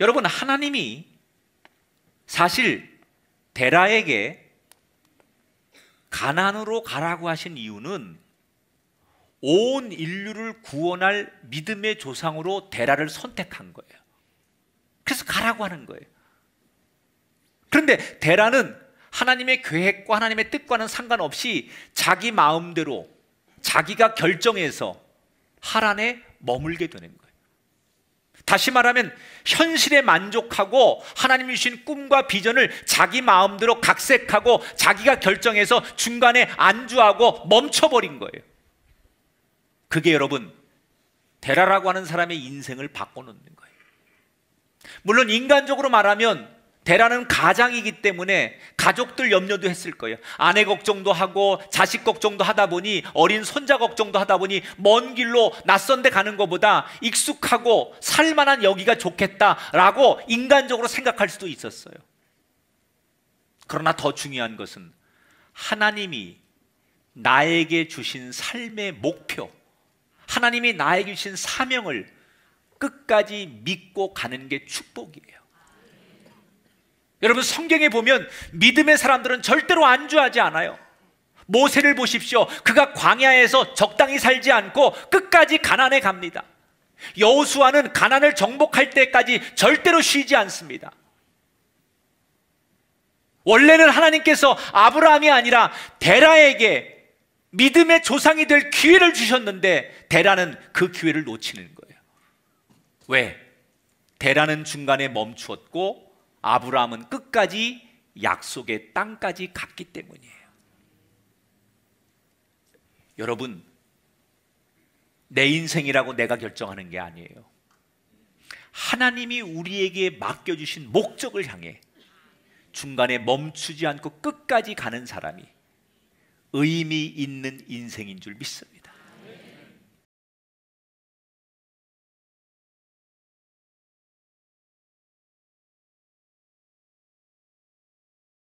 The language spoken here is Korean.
여러분 하나님이 사실 데라에게 가난으로 가라고 하신 이유는 온 인류를 구원할 믿음의 조상으로 데라를 선택한 거예요. 그래서 가라고 하는 거예요. 그런데 데라는 하나님의 계획과 하나님의 뜻과는 상관없이 자기 마음대로 자기가 결정해서 하란에 머물게 되는 거예요. 다시 말하면 현실에 만족하고 하나님이 주신 꿈과 비전을 자기 마음대로 각색하고 자기가 결정해서 중간에 안주하고 멈춰버린 거예요. 그게 여러분 데라라고 하는 사람의 인생을 바꿔놓는 거예요. 물론 인간적으로 말하면 대라는 가장이기 때문에 가족들 염려도 했을 거예요. 아내 걱정도 하고 자식 걱정도 하다 보니 어린 손자 걱정도 하다 보니 먼 길로 낯선 데 가는 것보다 익숙하고 살만한 여기가 좋겠다라고 인간적으로 생각할 수도 있었어요. 그러나 더 중요한 것은 하나님이 나에게 주신 삶의 목표, 하나님이 나에게 주신 사명을 끝까지 믿고 가는 게 축복이에요. 여러분 성경에 보면 믿음의 사람들은 절대로 안주하지 않아요. 모세를 보십시오. 그가 광야에서 적당히 살지 않고 끝까지 가난에 갑니다. 여호수아는 가난을 정복할 때까지 절대로 쉬지 않습니다. 원래는 하나님께서 아브라함이 아니라 데라에게 믿음의 조상이 될 기회를 주셨는데 데라는 그 기회를 놓치는 거예요. 왜? 데라는 중간에 멈추었고 아브라함은 끝까지 약속의 땅까지 갔기 때문이에요. 여러분, 내 인생이라고 내가 결정하는 게 아니에요. 하나님이 우리에게 맡겨주신 목적을 향해 중간에 멈추지 않고 끝까지 가는 사람이 의미 있는 인생인 줄 믿습니다.